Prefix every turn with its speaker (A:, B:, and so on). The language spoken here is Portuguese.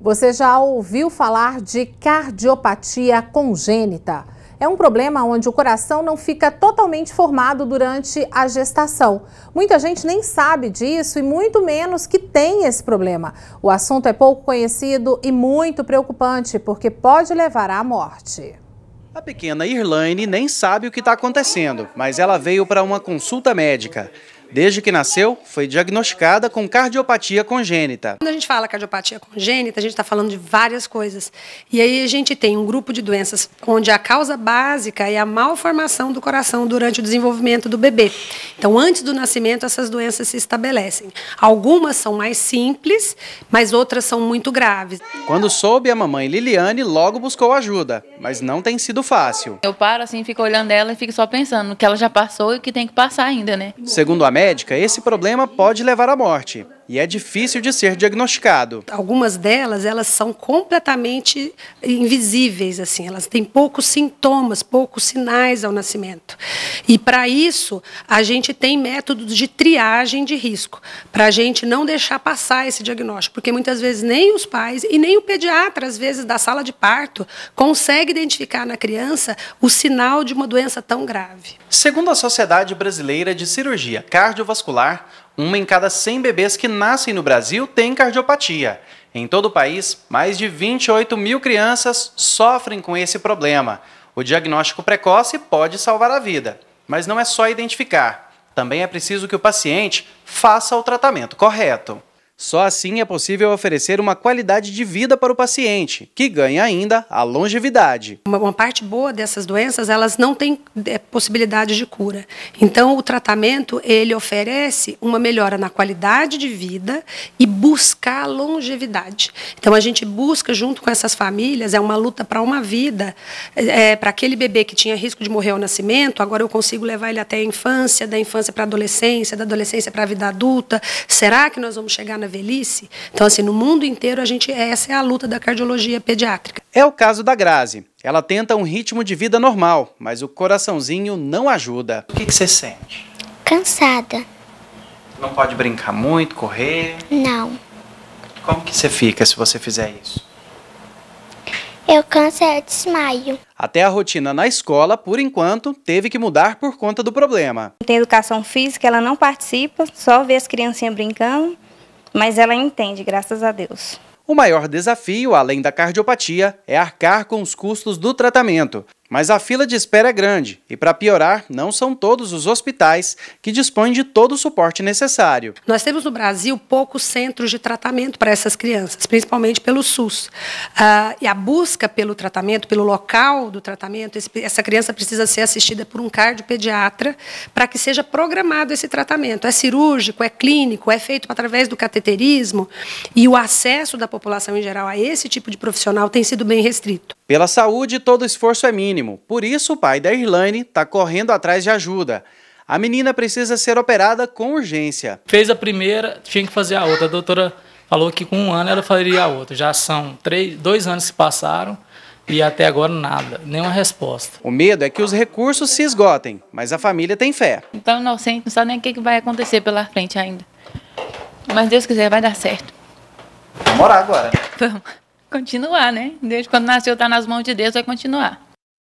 A: Você já ouviu falar de cardiopatia congênita? É um problema onde o coração não fica totalmente formado durante a gestação. Muita gente nem sabe disso e muito menos que tem esse problema. O assunto é pouco conhecido e muito preocupante porque pode levar à morte.
B: A pequena Irlane nem sabe o que está acontecendo, mas ela veio para uma consulta médica. Desde que nasceu, foi diagnosticada com cardiopatia congênita.
A: Quando a gente fala cardiopatia congênita, a gente está falando de várias coisas. E aí a gente tem um grupo de doenças onde a causa básica é a malformação do coração durante o desenvolvimento do bebê. Então, antes do nascimento, essas
B: doenças se estabelecem.
A: Algumas são mais simples, mas outras são muito graves.
B: Quando soube, a mamãe Liliane logo buscou ajuda, mas não tem sido fácil. Eu paro assim, fico olhando ela e fico só pensando que ela já passou e que tem que passar ainda, né? Segundo a médica, médica, esse problema pode levar à morte e é difícil de ser diagnosticado. Algumas delas,
A: elas são completamente invisíveis, assim, elas têm poucos sintomas, poucos sinais ao nascimento. E para isso, a gente tem métodos de triagem de risco, para a gente não deixar passar esse diagnóstico, porque muitas vezes nem os pais e nem o pediatra, às vezes, da sala de parto, consegue identificar na criança o sinal de uma doença tão grave.
B: Segundo a Sociedade Brasileira de Cirurgia Cardiovascular, uma em cada 100 bebês que nascem no Brasil tem cardiopatia. Em todo o país, mais de 28 mil crianças sofrem com esse problema. O diagnóstico precoce pode salvar a vida, mas não é só identificar. Também é preciso que o paciente faça o tratamento correto. Só assim é possível oferecer uma qualidade de vida para o paciente, que ganha ainda a longevidade. Uma, uma parte boa dessas doenças,
A: elas não têm é, possibilidade de cura. Então, o tratamento, ele oferece uma melhora na qualidade de vida e buscar longevidade. Então, a gente busca, junto com essas famílias, é uma luta para uma vida. É, é, para aquele bebê que tinha risco de morrer ao nascimento, agora eu consigo levar ele até a infância, da infância para a adolescência, da adolescência para a vida adulta. Será que nós vamos chegar na na velhice. Então, assim, no mundo inteiro, a gente essa é a luta da cardiologia pediátrica.
B: É o caso da Grazi. Ela tenta um ritmo de vida normal, mas o coraçãozinho não ajuda. O que, que você sente?
A: Cansada.
B: Não pode brincar muito, correr? Não. Como que você fica se você fizer isso?
A: Eu canso e desmaio.
B: Até a rotina na escola, por enquanto, teve que mudar por conta do problema.
A: Tem educação física, ela não participa, só vê as criancinhas brincando mas ela entende, graças a Deus.
B: O maior desafio, além da cardiopatia, é arcar com os custos do tratamento. Mas a fila de espera é grande e, para piorar, não são todos os hospitais que dispõem de todo o suporte necessário.
A: Nós temos no Brasil poucos centros de tratamento para essas crianças, principalmente pelo SUS. Ah, e a busca pelo tratamento, pelo local do tratamento, esse, essa criança precisa ser assistida por um cardiopediatra para que seja programado esse tratamento. É cirúrgico, é clínico, é feito através do cateterismo e o acesso da população em geral a esse tipo de profissional tem sido bem restrito.
B: Pela saúde, todo esforço é mínimo, por isso o pai da Irlane está correndo atrás de ajuda. A menina precisa ser operada com urgência. Fez a primeira, tinha que fazer a outra. A doutora falou que com um ano ela faria a outra. Já são três, dois anos que se passaram e até agora nada, nenhuma resposta. O medo é que os recursos se esgotem, mas a família tem fé. Então, sei, não sabe nem o que vai acontecer pela frente ainda. Mas Deus quiser, vai dar certo. Vamos morar agora. Vamos continuar, né? Desde quando nasceu, está nas mãos de Deus, vai continuar.